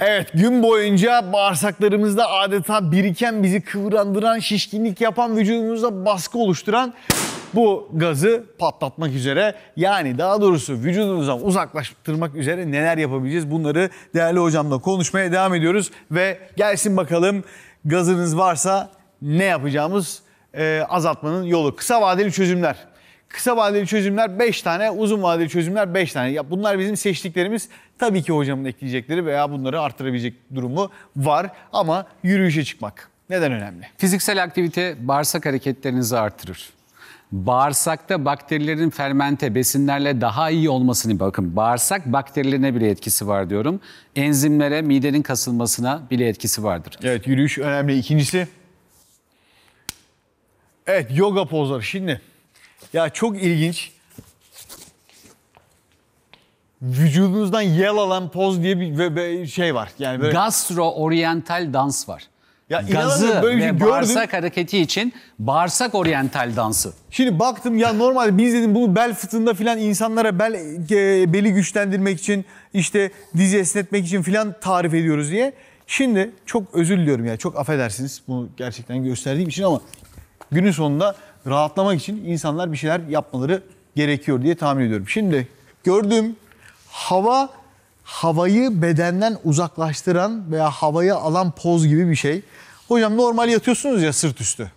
Evet gün boyunca bağırsaklarımızda adeta biriken bizi kıvrandıran, şişkinlik yapan vücudumuzda baskı oluşturan bu gazı patlatmak üzere yani daha doğrusu vücudumuzdan uzaklaştırmak üzere neler yapabileceğiz bunları değerli hocamla konuşmaya devam ediyoruz ve gelsin bakalım gazınız varsa ne yapacağımız e, azaltmanın yolu. Kısa vadeli çözümler. Kısa vadeli çözümler 5 tane, uzun vadeli çözümler 5 tane. Ya bunlar bizim seçtiklerimiz Tabii ki hocamın ekleyecekleri veya bunları artırabilecek durumu var ama yürüyüşe çıkmak neden önemli? Fiziksel aktivite bağırsak hareketlerinizi artırır. Bağırsakta bakterilerin fermente besinlerle daha iyi olmasını bakın. Bağırsak bakterilerine bile etkisi var diyorum. Enzimlere, midenin kasılmasına bile etkisi vardır. Evet yürüyüş önemli. İkincisi Evet yoga pozları şimdi. Ya çok ilginç vücudunuzdan yel alan poz diye bir, bir şey var. Yani böyle... gastro oriental dans var. Ya Gazı böyle ve gördüm. bağırsak hareketi için bağırsak oriental dansı. Şimdi baktım ya normalde biz dedim bunu bel fıtığında filan insanlara bel e, beli güçlendirmek için işte dizi esnetmek için filan tarif ediyoruz diye. Şimdi çok özür diliyorum ya çok affedersiniz bunu gerçekten gösterdiğim için ama günün sonunda rahatlamak için insanlar bir şeyler yapmaları gerekiyor diye tahmin ediyorum. Şimdi gördüğüm Hava havayı bedenden uzaklaştıran veya havayı alan poz gibi bir şey. Hocam normal yatıyorsunuz ya sırt üstü.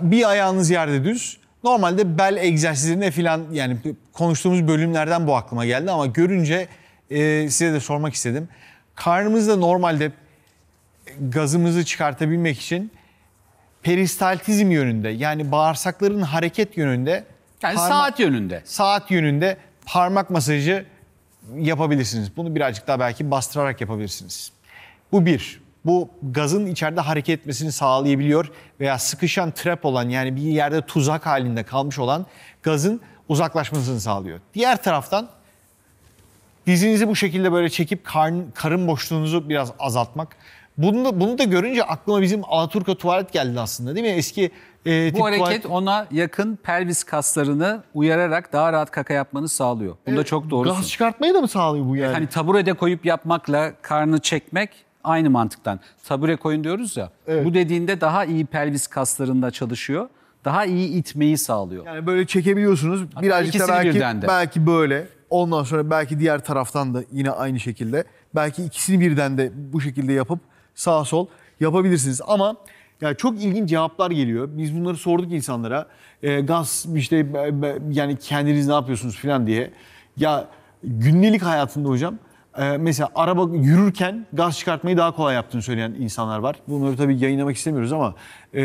Bir ayağınız yerde düz. Normalde bel egzersizlerine filan yani konuştuğumuz bölümlerden bu aklıma geldi ama görünce e, size de sormak istedim. Karnımızda normalde gazımızı çıkartabilmek için peristaltizm yönünde yani bağırsakların hareket yönünde yani karma, saat yönünde. Saat yönünde parmak masajı yapabilirsiniz. Bunu birazcık daha belki bastırarak yapabilirsiniz. Bu bir. Bu gazın içeride hareket etmesini sağlayabiliyor veya sıkışan trap olan yani bir yerde tuzak halinde kalmış olan gazın uzaklaşmasını sağlıyor. Diğer taraftan dizinizi bu şekilde böyle çekip karn, karın boşluğunuzu biraz azaltmak bunu da, bunu da görünce aklıma bizim Alaturka tuvalet geldi aslında değil mi? Eski e, Bu hareket tuvalet... ona yakın pelvis kaslarını uyararak daha rahat kaka yapmanı sağlıyor. Bunda e, çok doğrusun. Gaz çıkartmayı da mı sağlıyor bu yani? Hani taburede koyup yapmakla karnı çekmek aynı mantıktan. Tabure koyun diyoruz ya. Evet. Bu dediğinde daha iyi pelvis kaslarında çalışıyor. Daha iyi itmeyi sağlıyor. Yani böyle çekebiliyorsunuz. Hatta birazcık da belki, belki böyle. Ondan sonra belki diğer taraftan da yine aynı şekilde. Belki ikisini birden de bu şekilde yapıp sağ sol yapabilirsiniz. Ama yani çok ilginç cevaplar geliyor. Biz bunları sorduk insanlara. E, gaz işte be, be, yani kendiniz ne yapıyorsunuz falan diye. Ya günlük hayatında hocam e, mesela araba yürürken gaz çıkartmayı daha kolay yaptığını söyleyen insanlar var. Bunları tabii yayınlamak istemiyoruz ama e,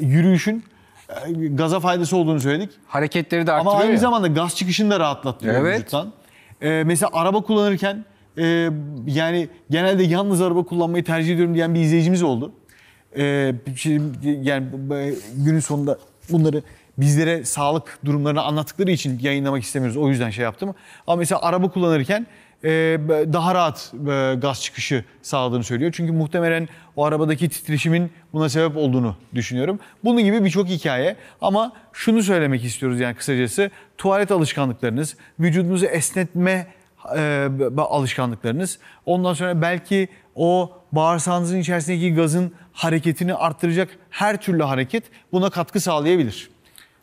yürüyüşün e, gaza faydası olduğunu söyledik. Hareketleri de arttırıyor Ama aynı ya. zamanda gaz çıkışını da rahatlatıyor evet. vücuttan. E, mesela araba kullanırken e, yani genelde yalnız araba kullanmayı tercih ediyorum diyen bir izleyicimiz oldu. E, yani günün sonunda bunları bizlere sağlık durumlarını anlattıkları için yayınlamak istemiyoruz. O yüzden şey yaptım. Ama mesela araba kullanırken e, daha rahat e, gaz çıkışı sağladığını söylüyor. Çünkü muhtemelen o arabadaki titreşimin buna sebep olduğunu düşünüyorum. Bunun gibi birçok hikaye ama şunu söylemek istiyoruz yani kısacası tuvalet alışkanlıklarınız, vücudunuzu esnetme e, alışkanlıklarınız. Ondan sonra belki o bağırsağınızın içerisindeki gazın hareketini arttıracak her türlü hareket buna katkı sağlayabilir.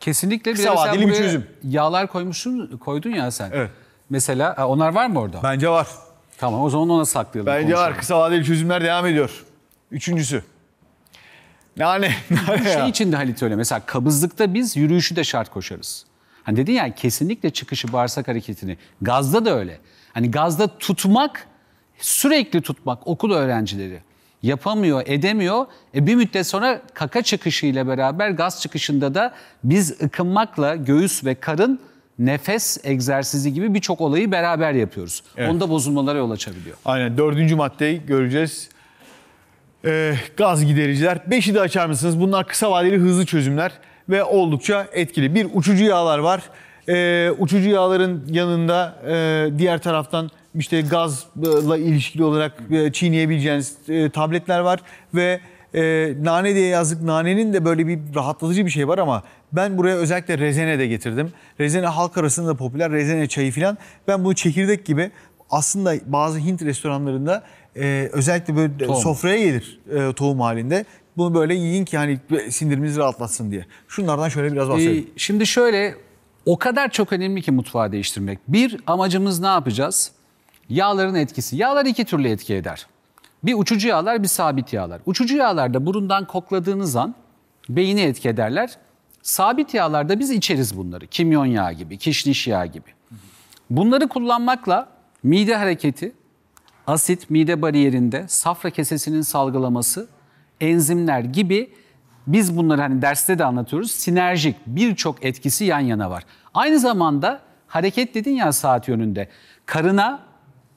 Kesinlikle. Kısa vadeli bir çözüm. Yağlar koymuşsun, koydun ya sen. Evet. Mesela onlar var mı orada? Bence var. Tamam o zaman ona saklayalım. Bence konuşalım. var. Kısa vadeli çözümler devam ediyor. Üçüncüsü. Nane. nane şey ya. için de Halit öyle. Mesela kabızlıkta biz yürüyüşü de şart koşarız. Hani dedin ya kesinlikle çıkışı bağırsak hareketini. Gazda da öyle. Hani gazda tutmak, sürekli tutmak okul öğrencileri yapamıyor, edemiyor. E bir müddet sonra kaka çıkışıyla beraber gaz çıkışında da biz ıkınmakla göğüs ve karın nefes egzersizi gibi birçok olayı beraber yapıyoruz. Evet. Onda bozulmalara yol açabiliyor. Aynen dördüncü maddeyi göreceğiz. Ee, gaz gidericiler. Beşi de açar mısınız? Bunlar kısa vadeli hızlı çözümler ve oldukça etkili. Bir uçucu yağlar var. Ee, uçucu yağların yanında e, diğer taraftan işte gazla ilişkili olarak e, çiğneyebileceğiniz e, tabletler var ve e, nane diye yazdık. Nanenin de böyle bir rahatlatıcı bir şey var ama ben buraya özellikle rezene de getirdim. Rezene halk arasında popüler rezene çayı filan. Ben bunu çekirdek gibi aslında bazı Hint restoranlarında e, özellikle böyle tohum. sofraya gelir e, tohum halinde. Bunu böyle yiyin ki hani sindirimiz rahatlatsın diye. Şunlardan şöyle biraz bahsedelim. Ee, şimdi şöyle o kadar çok önemli ki mutfağı değiştirmek. Bir amacımız ne yapacağız? Yağların etkisi. Yağlar iki türlü etki eder. Bir uçucu yağlar bir sabit yağlar. Uçucu yağlarda burundan kokladığınız an beyni etki ederler. Sabit yağlarda biz içeriz bunları. Kimyon yağı gibi, kişniş yağı gibi. Bunları kullanmakla mide hareketi, asit mide bariyerinde, safra kesesinin salgılaması enzimler gibi biz bunları hani derste de anlatıyoruz. Sinerjik birçok etkisi yan yana var. Aynı zamanda hareket dedin ya saat yönünde. Karına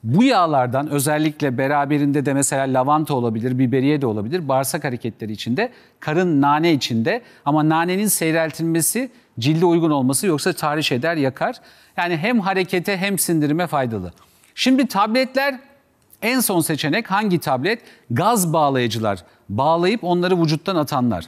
bu yağlardan özellikle beraberinde de mesela lavanta olabilir, biberiye de olabilir. Bağırsak hareketleri içinde, karın nane içinde ama nanenin seyreltilmesi cilde uygun olması yoksa tahriş eder, yakar. Yani hem harekete hem sindirime faydalı. Şimdi tabletler en son seçenek hangi tablet? Gaz bağlayıcılar bağlayıp onları vücuttan atanlar.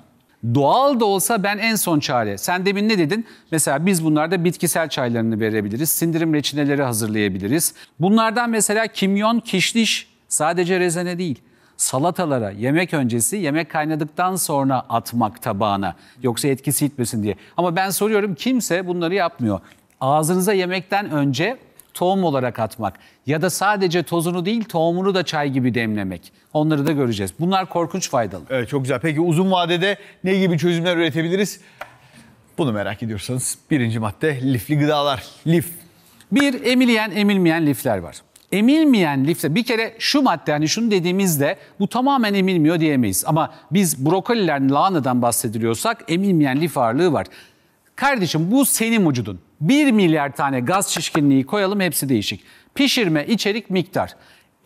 Doğal da olsa ben en son çare. Sen demin ne dedin? Mesela biz bunlarda bitkisel çaylarını verebiliriz. Sindirim reçineleri hazırlayabiliriz. Bunlardan mesela kimyon, kişniş sadece rezene değil. Salatalara yemek öncesi, yemek kaynadıktan sonra atmak tabağına. Yoksa etkisi gitmesin diye. Ama ben soruyorum kimse bunları yapmıyor. Ağzınıza yemekten önce tohum olarak atmak ya da sadece tozunu değil tohumunu da çay gibi demlemek. Onları da göreceğiz. Bunlar korkunç faydalı. Evet çok güzel. Peki uzun vadede ne gibi çözümler üretebiliriz? Bunu merak ediyorsanız birinci madde lifli gıdalar. Lif. Bir emileyen emilmeyen lifler var emilmeyen lifte bir kere şu madde yani şunu dediğimizde bu tamamen emilmiyor diyemeyiz. Ama biz brokoliler lahanadan bahsediliyorsak emilmeyen lif ağırlığı var. Kardeşim bu senin vücudun. 1 milyar tane gaz şişkinliği koyalım hepsi değişik. Pişirme, içerik, miktar.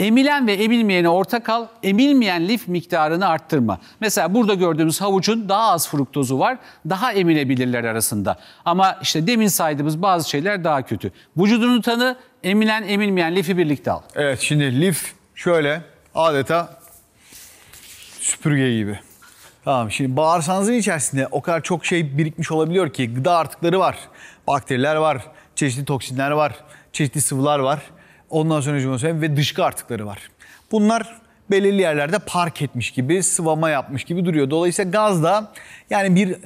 Emilen ve emilmeyene ortak al, emilmeyen lif miktarını arttırma. Mesela burada gördüğümüz havucun daha az fruktozu var, daha emilebilirler arasında. Ama işte demin saydığımız bazı şeyler daha kötü. Vücudunu tanı, emilen emilmeyen lifi birlikte al. Evet şimdi lif şöyle adeta süpürge gibi. Tamam şimdi bağırsağınızın içerisinde o kadar çok şey birikmiş olabiliyor ki gıda artıkları var. Bakteriler var, çeşitli toksinler var, çeşitli sıvılar var. Ondan sonra söyleyeyim ve dışkı artıkları var. Bunlar belirli yerlerde park etmiş gibi, sıvama yapmış gibi duruyor. Dolayısıyla gaz da yani bir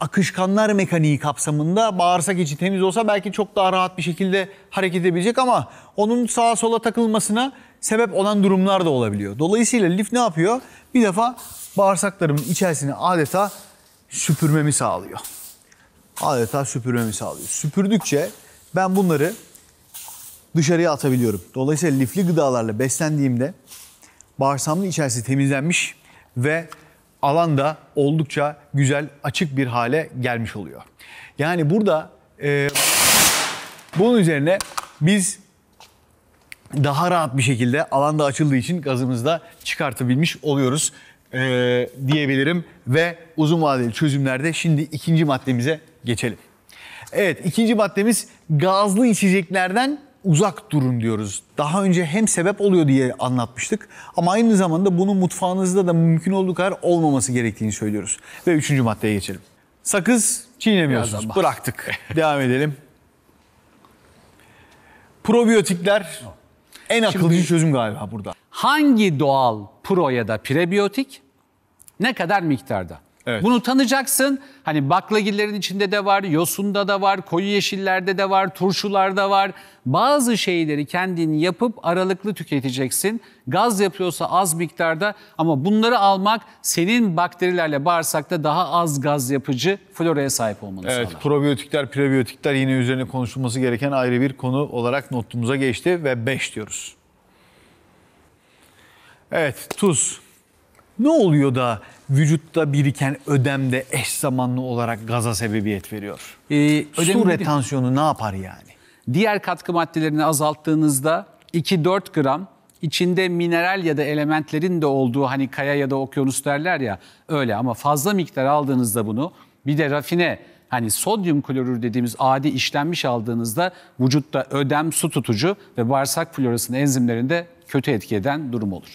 akışkanlar mekaniği kapsamında bağırsak içi temiz olsa belki çok daha rahat bir şekilde hareket edebilecek ama onun sağa sola takılmasına sebep olan durumlar da olabiliyor. Dolayısıyla lif ne yapıyor? Bir defa bağırsaklarımın içerisini adeta süpürmemi sağlıyor. Adeta süpürmemi sağlıyor. Süpürdükçe ben bunları dışarıya atabiliyorum. Dolayısıyla lifli gıdalarla beslendiğimde bağırsamın içerisi temizlenmiş ve alan da oldukça güzel, açık bir hale gelmiş oluyor. Yani burada e, bunun üzerine biz daha rahat bir şekilde alanda açıldığı için gazımızı da çıkartabilmiş oluyoruz e, diyebilirim. Ve uzun vadeli çözümlerde şimdi ikinci maddemize geçelim. Evet ikinci maddemiz gazlı içeceklerden uzak durun diyoruz. Daha önce hem sebep oluyor diye anlatmıştık ama aynı zamanda bunun mutfağınızda da mümkün olduğu kadar olmaması gerektiğini söylüyoruz. Ve üçüncü maddeye geçelim. Sakız çiğnemiyorsunuz. Bıraktık. Devam edelim. Probiyotikler en akıllıcı Şimdi, çözüm galiba burada. Hangi doğal pro ya da prebiyotik ne kadar miktarda? Evet. Bunu tanıyacaksın. Hani baklagillerin içinde de var, yosunda da var, koyu yeşillerde de var, turşularda var. Bazı şeyleri kendin yapıp aralıklı tüketeceksin. Gaz yapıyorsa az miktarda ama bunları almak senin bakterilerle bağırsakta daha az gaz yapıcı floraya sahip olmanı evet, sağlar. Probiyotikler, prebiyotikler yine üzerine konuşulması gereken ayrı bir konu olarak notumuza geçti ve 5 diyoruz. Evet, tuz. Ne oluyor da vücutta biriken ödemde eş zamanlı olarak gaza sebebiyet veriyor? Ee, Su retansiyonu ne yapar yani? Diğer katkı maddelerini azalttığınızda 2-4 gram içinde mineral ya da elementlerin de olduğu hani kaya ya da okyanus derler ya öyle ama fazla miktar aldığınızda bunu bir de rafine hani sodyum klorür dediğimiz adi işlenmiş aldığınızda vücutta ödem, su tutucu ve bağırsak florasının enzimlerinde kötü etki eden durum olur.